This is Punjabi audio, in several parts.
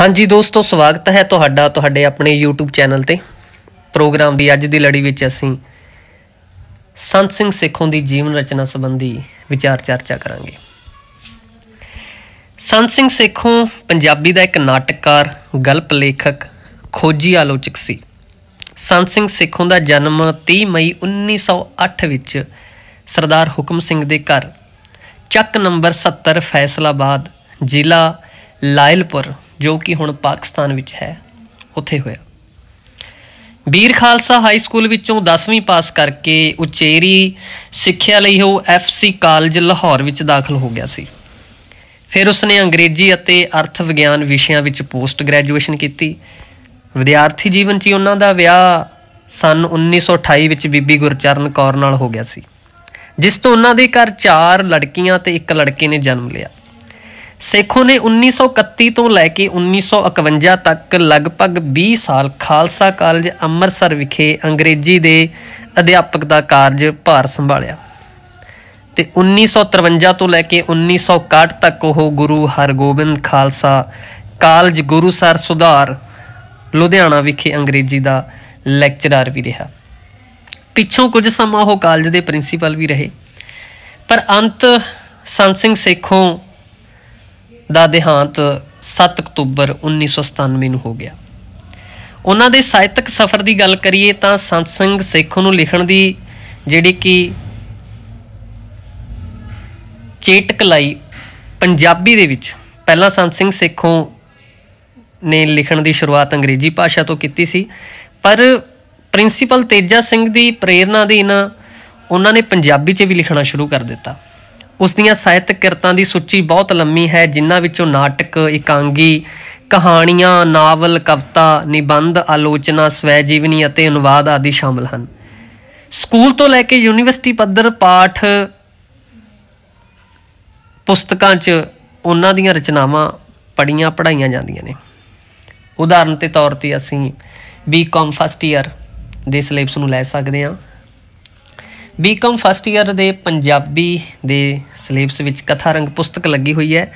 ਹਾਂਜੀ ਦੋਸਤੋ ਸਵਾਗਤ ਹੈ ਤੁਹਾਡਾ ਤੁਹਾਡੇ ਆਪਣੇ YouTube ਚੈਨਲ ਤੇ ਪ੍ਰੋਗਰਾਮ ਦੀ ਅੱਜ ਦੀ ਲੜੀ ਵਿੱਚ ਅਸੀਂ ਸੰਤ ਸਿੰਘ ਸੇਖੋਂ ਦੀ ਜੀਵਨ ਰਚਨਾ ਸੰਬੰਧੀ ਵਿਚਾਰ ਚਰਚਾ ਕਰਾਂਗੇ ਸੰਤ ਸਿੰਘ ਸੇਖੋਂ ਪੰਜਾਬੀ ਦਾ ਇੱਕ ਨਾਟਕਕਾਰ ਗਲਪ ਲੇਖਕ ਖੋਜੀ ਆਲੋਚਕ ਸੀ ਸੰਤ ਸਿੰਘ ਸੇਖੋਂ ਦਾ ਜਨਮ 30 ਮਈ 1908 ਵਿੱਚ ਸਰਦਾਰ ਹੁਕਮ ਸਿੰਘ ਦੇ ਘਰ ਚੱਕ ਨੰਬਰ 70 ਫੈਸਲਾਬਾਦ ਜ਼ਿਲ੍ਹਾ ਲਾਇਲਪੁਰ ਜੋ ਕਿ ਹੁਣ ਪਾਕਿਸਤਾਨ ਵਿੱਚ ਹੈ ਉੱਥੇ ਹੋਇਆ ਬੀਰ ਖਾਲਸਾ ਹਾਈ ਸਕੂਲ ਵਿੱਚੋਂ 10ਵੀਂ ਪਾਸ ਕਰਕੇ ਉਚੇਰੀ ਸਿੱਖਿਆ ਲਈ ਉਹ ਐਫਸੀ ਕਾਲਜ ਲਾਹੌਰ ਵਿੱਚ ਦਾਖਲ ਹੋ ਗਿਆ ਸੀ ਫਿਰ ਉਸਨੇ ਅੰਗਰੇਜ਼ੀ ਅਤੇ ਅਰਥ ਵਿਗਿਆਨ ਵਿਸ਼ਿਆਂ ਵਿੱਚ ਪੋਸਟ ਗ੍ਰੈਜੂਏਸ਼ਨ ਕੀਤੀ ਵਿਦਿਆਰਥੀ ਜੀਵਨ 'ਚ ਉਹਨਾਂ ਦਾ ਵਿਆਹ ਸਨ 1928 ਵਿੱਚ ਬੀਬੀ ਗੁਰਚਰਨ ਕੌਰ ਨਾਲ ਹੋ ਗਿਆ ਸੀ ਜਿਸ ਤੋਂ ਉਹਨਾਂ ਦੇ ਘਰ ਚਾਰ ਲੜਕੀਆਂ ਤੇ ਇੱਕ ਲੜਕੇ ਨੇ ਜਨਮ ਲਿਆ ਸੇਖੋਂ ਨੇ 1931 ਤੋਂ ਲੈ ਕੇ 1951 ਤੱਕ ਲਗਭਗ 20 ਸਾਲ ਖਾਲਸਾ ਕਾਲਜ ਅੰਮ੍ਰਿਤਸਰ ਵਿਖੇ ਅੰਗਰੇਜ਼ੀ ਦੇ ਅਧਿਆਪਕ ਦਾ ਕਾਰਜ ਭਾਰ ਸੰਭਾਲਿਆ ਤੇ 1953 ਤੋਂ ਲੈ ਕੇ 1961 ਤੱਕ ਉਹ ਗੁਰੂ ਹਰਗੋਬਿੰਦ ਖਾਲਸਾ ਕਾਲਜ ਗੁਰੂਸਰ ਸੁਧਾਰ ਲੁਧਿਆਣਾ ਵਿਖੇ ਅੰਗਰੇਜ਼ੀ ਦਾ ਲੈਕਚਰਰ ਵੀ ਰਿਹਾ ਪਿੱਛੋਂ ਕੁਝ ਸਮਾਂ ਉਹ ਕਾਲਜ ਦੇ ਪ੍ਰਿੰਸੀਪਲ ਵੀ ਰਹੇ ਪਰ ਅੰਤ ਸੰਤ ਸਿੰਘ ਸੇਖੋਂ ਦਾ ਦੇਹਾਂਤ 7 ਅਕਤੂਬਰ 1997 ਨੂੰ ਹੋ ਗਿਆ ਉਹਨਾਂ ਦੇ ਸਾਹਿਤਕ ਸਫ਼ਰ ਦੀ ਗੱਲ ਕਰੀਏ ਤਾਂ ਸੰਤ ਸਿੰਘ ਸੇਖੋਂ ਨੂੰ ਲਿਖਣ ਦੀ ਜਿਹੜੀ ਕਿ ਚੇਟਕ ਲਈ ਪੰਜਾਬੀ ਦੇ ਵਿੱਚ ਪਹਿਲਾਂ ਸੰਤ ਸਿੰਘ ਸੇਖੋਂ ਨੇ ਲਿਖਣ ਦੀ ਸ਼ੁਰੂਆਤ ਅੰਗਰੇਜ਼ੀ ਭਾਸ਼ਾ ਤੋਂ ਕੀਤੀ ਸੀ ਪਰ ਪ੍ਰਿੰਸੀਪਲ ਤੇਜਾ ਸਿੰਘ ਦੀ ਪ੍ਰੇਰਣਾ ਦੇ ਨਾਲ ਉਹਨਾਂ ਨੇ ਪੰਜਾਬੀ 'ਚ ਵੀ ਲਿਖਣਾ ਸ਼ੁਰੂ ਕਰ ਦਿੱਤਾ ਉਸ ਦੀਆਂ ਸਾਹਿਤਕ ਕਿਰਤਾਂ ਦੀ ਸੂਚੀ ਬਹੁਤ ਲੰਮੀ ਹੈ ਜਿਨ੍ਹਾਂ ਵਿੱਚੋਂ ਨਾਟਕ ਇਕਾਂਗੀ ਕਹਾਣੀਆਂ ਨਾਵਲ ਕਵਿਤਾ ਨਿਬੰਧ ਆਲੋਚਨਾ ਸਵੈ ਜੀਵਨੀ ਅਤੇ ਅਨੁਵਾਦ ਆਦਿ ਸ਼ਾਮਲ ਹਨ ਸਕੂਲ ਤੋਂ ਲੈ ਕੇ ਯੂਨੀਵਰਸਿਟੀ ਪੱਧਰ ਪਾਠ ਪੁਸਤਕਾਂ 'ਚ ਉਹਨਾਂ ਦੀਆਂ ਰਚਨਾਵਾਂ ਪੜੀਆਂ ਪੜਾਈਆਂ ਜਾਂਦੀਆਂ ਨੇ ਉਦਾਹਰਨ ਤੇ ਤੌਰ ਤੇ ਅਸੀਂ ਬੀਕਮ ਫਸਟ ਇਅਰ ਦੇ ਸਿਲੇਬਸ ਨੂੰ ਲੈ ਸਕਦੇ ਹਾਂ ਬੀਕਮ ਫਸਟ ਇਅਰ ਦੇ ਪੰਜਾਬੀ ਦੇ ਸਿਲੇਬਸ ਵਿੱਚ ਕਥਾ ਰੰਗ ਪੁਸਤਕ ਲੱਗੀ ਹੋਈ ਹੈ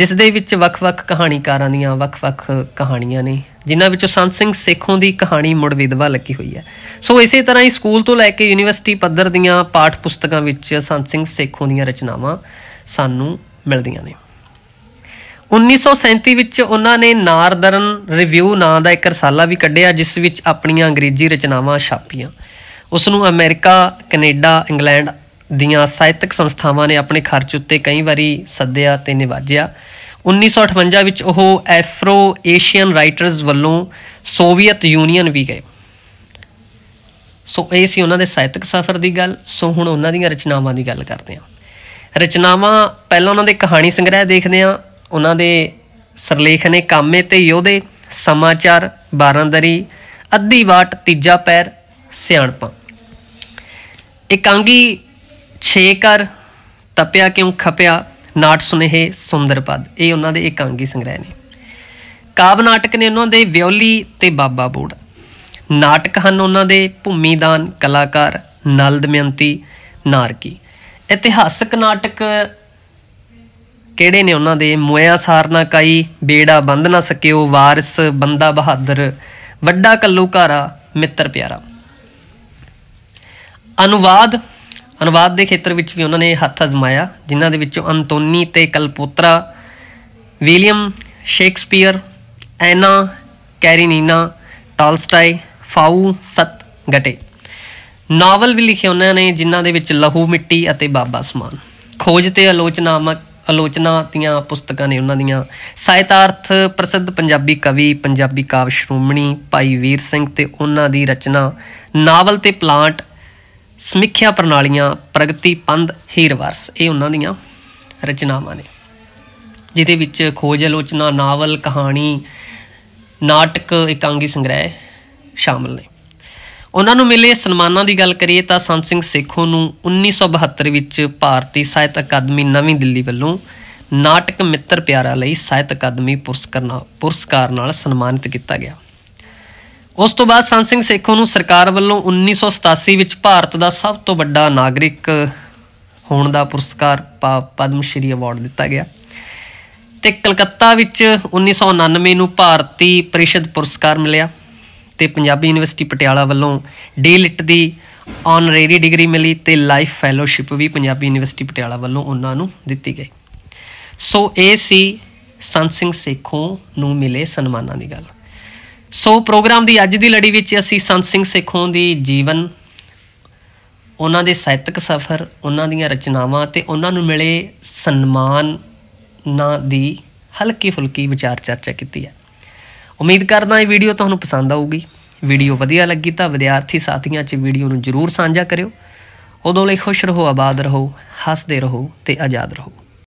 ਜਿਸ ਦੇ ਵਿੱਚ ਵੱਖ-ਵੱਖ ਕਹਾਣੀਕਾਰਾਂ ਦੀਆਂ ਵੱਖ-ਵੱਖ ਕਹਾਣੀਆਂ ਨੇ ਜਿਨ੍ਹਾਂ ਵਿੱਚੋਂ ਸੰਤ ਸਿੰਘ ਸੇਖੋਂ ਦੀ ਕਹਾਣੀ ਮੁੜ ਵਿਧਵਾ ਲੱਗੀ ਹੋਈ ਹੈ ਸੋ ਇਸੇ ਤਰ੍ਹਾਂ ਹੀ ਸਕੂਲ ਤੋਂ ਲੈ ਕੇ ਯੂਨੀਵਰਸਿਟੀ ਪੱਧਰ ਦੀਆਂ ਪਾਠ ਪੁਸਤਕਾਂ ਵਿੱਚ ਸੰਤ ਸਿੰਘ ਸੇਖੋਂ ਦੀਆਂ ਰਚਨਾਵਾਂ ਸਾਨੂੰ ਮਿਲਦੀਆਂ ਨੇ 1937 ਵਿੱਚ ਉਹਨਾਂ ਨੇ ਨਾਰਦਰਨ ਰਿਵਿਊ ਨਾਂ ਦਾ ਇੱਕ ਰਸਾਲਾ ਵੀ ਕੱਢਿਆ ਜਿਸ ਵਿੱਚ ਆਪਣੀਆਂ ਅੰਗਰੇਜ਼ੀ ਰਚਨਾਵਾਂ ਛਾਪੀਆਂ ਉਸ ਨੂੰ ਅਮਰੀਕਾ ਕੈਨੇਡਾ ਇੰਗਲੈਂਡ ਦੀਆਂ ਸਾਹਿਤਕ ਸੰਸਥਾਵਾਂ ਨੇ ਆਪਣੇ ਖਰਚ ਉੱਤੇ ਕਈ ਵਾਰੀ ਸੱਦਿਆ ਤੇ ਨਿਵਾਜਿਆ 1958 ਵਿੱਚ ਉਹ ਐਫਰੋ ਏਸ਼ੀਅਨ ਰਾਈਟਰਸ ਵੱਲੋਂ ਸੋਵੀਅਤ ਯੂਨੀਅਨ ਵੀ ਗਏ ਸੋ ਇਹ ਸੀ ਉਹਨਾਂ ਦੇ ਸਾਹਿਤਕ ਸਫ਼ਰ ਦੀ ਗੱਲ ਸੋ ਹੁਣ ਉਹਨਾਂ ਦੀਆਂ ਰਚਨਾਵਾਂ ਦੀ ਗੱਲ ਕਰਦੇ ਹਾਂ ਰਚਨਾਵਾਂ ਪਹਿਲਾਂ ਉਹਨਾਂ ਦੇ ਕਹਾਣੀ ਸੰਗ੍ਰਹਿ ਦੇਖਦੇ ਹਾਂ ਉਹਨਾਂ ਦੇ ਸਰਲੇਖ ਨੇ ਕਾਮੇ ਤੇ ਯੋਧੇ ਸਮਾਚਾਰ ਬਾਰਾਂਦਰੀ ਅੱਧੀ ਵਾਟ ਤੀਜਾ ਪੈਰ ਸਿਆਣਪਾਂ ਇਕਾਂਗੀ ਛੇ ਕਰ ਤਪਿਆ ਕਿਉਂ ਖਪਿਆ ਨਾਟ ਸੁਨੇਹੇ ਸੁੰਦਰ ਪਦ ਇਹ ਉਹਨਾਂ ਦੇ ਇਕਾਂਗੀ ਸੰਗ੍ਰਹਿ ਨੇ ਕਾਵ ਨਾਟਕ ਨੇ ਉਹਨਾਂ ਦੇ ਵਿਉਲੀ ਤੇ ਬਾਬਾ ਬੋੜ ਨਾਟਕ ਹਨ ਉਹਨਾਂ ਦੇ ਭੂਮੀਦਾਨ ਕਲਾਕਾਰ ਨਲ ਦਮਯੰਤੀ ਨਾਰਕੀ ਇਤਿਹਾਸਕ ਨਾਟਕ ਕਿਹੜੇ ਨੇ ਉਹਨਾਂ ਦੇ ਮੋਇਆ ਸਾਰਨਾ ਕਾਈ ਬੇੜਾ ਬੰਧ ਨਾ ਸਕਿਓ ਵਾਰਿਸ ਬੰਦਾ ਬਹਾਦਰ ਵੱਡਾ ਕੱਲੂ ਘਾਰਾ ਮਿੱਤਰ ਪਿਆਰਾ ਅਨੁਵਾਦ ਅਨੁਵਾਦ ਦੇ ਖੇਤਰ ਵਿੱਚ ਵੀ ਉਹਨਾਂ ਨੇ ਹੱਥ ਅਜ਼ਮਾਇਆ ਜਿਨ੍ਹਾਂ ਦੇ ਵਿੱਚੋਂ ਅੰਤੋਨੀ ਤੇ ਕਲਪੋਤਰਾ ਵਿਲੀਅਮ ਸ਼ੇਕਸਪੀਅਰ ਐਨਾ ਕੈਰੀਨੀਨਾ ਟਾਲਸਟਾਈ ਫਾਊ ਸਤ ਗਟੇ ਨਾਵਲ ਵੀ ਲਿਖੇ ਉਹਨਾਂ ਨੇ ਜਿਨ੍ਹਾਂ ਦੇ ਵਿੱਚ ਲਹੂ ਮਿੱਟੀ ਅਤੇ ਬਾਬਾ ਸਮਾਨ ਖੋਜ ਤੇ ਆਲੋਚਨਾਤਮਕ ਆਲੋਚਨਾ ਦੀਆਂ ਪੁਸਤਕਾਂ ਨੇ ਉਹਨਾਂ ਦੀਆਂ ਸਾਹਿਤਾਰਥ ਪ੍ਰਸਿੱਧ ਪੰਜਾਬੀ ਕਵੀ ਪੰਜਾਬੀ ਕਾਵਿ ਸ਼੍ਰੋਮਣੀ ਭਾਈ ਵੀਰ ਸਿੰਘ ਤੇ ਉਹਨਾਂ ਦੀ ਰਚਨਾ ਨਾਵਲ ਤੇ ਪਲਾਂਟ ਸਮੀਖਿਆ ਪ੍ਰਣਾਲੀਆਂ ਪ੍ਰਗਤੀ ਪੰਧ ਹੀਰਵਰਸ ਇਹ ਉਹਨਾਂ ਦੀਆਂ ਰਚਨਾਵਾਂ ਨੇ ਜਿਹਦੇ ਵਿੱਚ ਖੋਜ ਆਲੋਚਨਾ ਨਾਵਲ ਕਹਾਣੀ ਨਾਟਕ ਇਕਾਂਗੀ ਸੰਗ੍ਰਹਿ ਸ਼ਾਮਲ ਨੇ ਉਹਨਾਂ ਨੂੰ ਮਿਲੇ ਸਨਮਾਨਾਂ ਦੀ ਗੱਲ ਕਰੀਏ ਤਾਂ ਸੰਤ ਸਿੰਘ ਸੇਖੋਂ ਨੂੰ 1972 ਵਿੱਚ ਭਾਰਤੀ ਸਾਹਿਤ ਅਕਾਦਮੀ ਨਵੀਂ ਦਿੱਲੀ ਵੱਲੋਂ ਨਾਟਕ ਮਿੱਤਰ ਪਿਆਰਾ ਲਈ ਸਾਹਿਤ ਅਕਾਦਮੀ ਪੁਰਸਕਾਰ ਨਾਲ ਸਨਮਾਨਿਤ ਕੀਤਾ ਗਿਆ ਉਸ ਤੋਂ ਬਾਅਦ ਸੰਤ ਸਿੰਘ ਸੇਖੋਂ ਨੂੰ ਸਰਕਾਰ ਵੱਲੋਂ 1987 ਵਿੱਚ ਭਾਰਤ ਦਾ ਸਭ ਤੋਂ ਵੱਡਾ ਨਾਗਰਿਕ ਹੋਣ ਦਾ ਪੁਰਸਕਾਰ ਪਦਮ ਸ਼੍ਰੀ ਅਵਾਰਡ ਦਿੱਤਾ ਗਿਆ ਤੇ ਕਲਕੱਤਾ ਵਿੱਚ 1999 ਨੂੰ ਭਾਰਤੀ ਪ੍ਰੀਸ਼ਦ ਪੁਰਸਕਾਰ ਮਿਲਿਆ ਤੇ ਪੰਜਾਬੀ ਯੂਨੀਵਰਸਿਟੀ ਪਟਿਆਲਾ ਵੱਲੋਂ ਡੀ ਲਿਟ ਦੀ ਆਨਰੇਰੀ ਡਿਗਰੀ ਮਿਲੀ ਤੇ ਲਾਈਫ ਫੈਲੋਸ਼ਿਪ ਵੀ ਪੰਜਾਬੀ ਯੂਨੀਵਰਸਿਟੀ ਪਟਿਆਲਾ ਵੱਲੋਂ ਉਹਨਾਂ ਨੂੰ ਦਿੱਤੀ ਗਈ ਸੋ ਇਹ ਸੀ ਸੰਤ ਸਿੰਘ ਸੇਖੋਂ ਨੂੰ ਮਿਲੇ ਸਨਮਾਨਾਂ ਦੀ ਗੱਲ ਸੋ ਪ੍ਰੋਗਰਾਮ ਦੀ ਅੱਜ ਦੀ ਲੜੀ ਵਿੱਚ ਅਸੀਂ ਸੰਤ ਸਿੰਘ ਸੇਖੋਂ ਦੀ ਜੀਵਨ ਉਹਨਾਂ ਦੇ ਸਾਹਿਤਕ ਸਫ਼ਰ ਉਹਨਾਂ ਦੀਆਂ ਰਚਨਾਵਾਂ ਤੇ ਉਹਨਾਂ ਨੂੰ ਮਿਲੇ ਸਨਮਾਨ ਨਾ ਦੀ ਹਲਕੀ ਫੁਲਕੀ ਵਿਚਾਰ ਚਰਚਾ ਕੀਤੀ ਹੈ ਉਮੀਦ ਕਰਦਾ ਇਹ ਵੀਡੀਓ ਤੁਹਾਨੂੰ ਪਸੰਦ ਆਊਗੀ ਵੀਡੀਓ ਵਧੀਆ ਲੱਗੀ ਤਾਂ ਵਿਦਿਆਰਥੀ ਸਾਥੀਆਂ 'ਚ ਵੀਡੀਓ ਨੂੰ ਜ਼ਰੂਰ ਸਾਂਝਾ ਕਰਿਓ ਉਦੋਂ ਲਈ ਖੁਸ਼ ਰਹੋ ਆਬਾਦ ਰਹੋ ਹੱਸਦੇ ਰਹੋ ਤੇ ਆਜ਼ਾਦ ਰਹੋ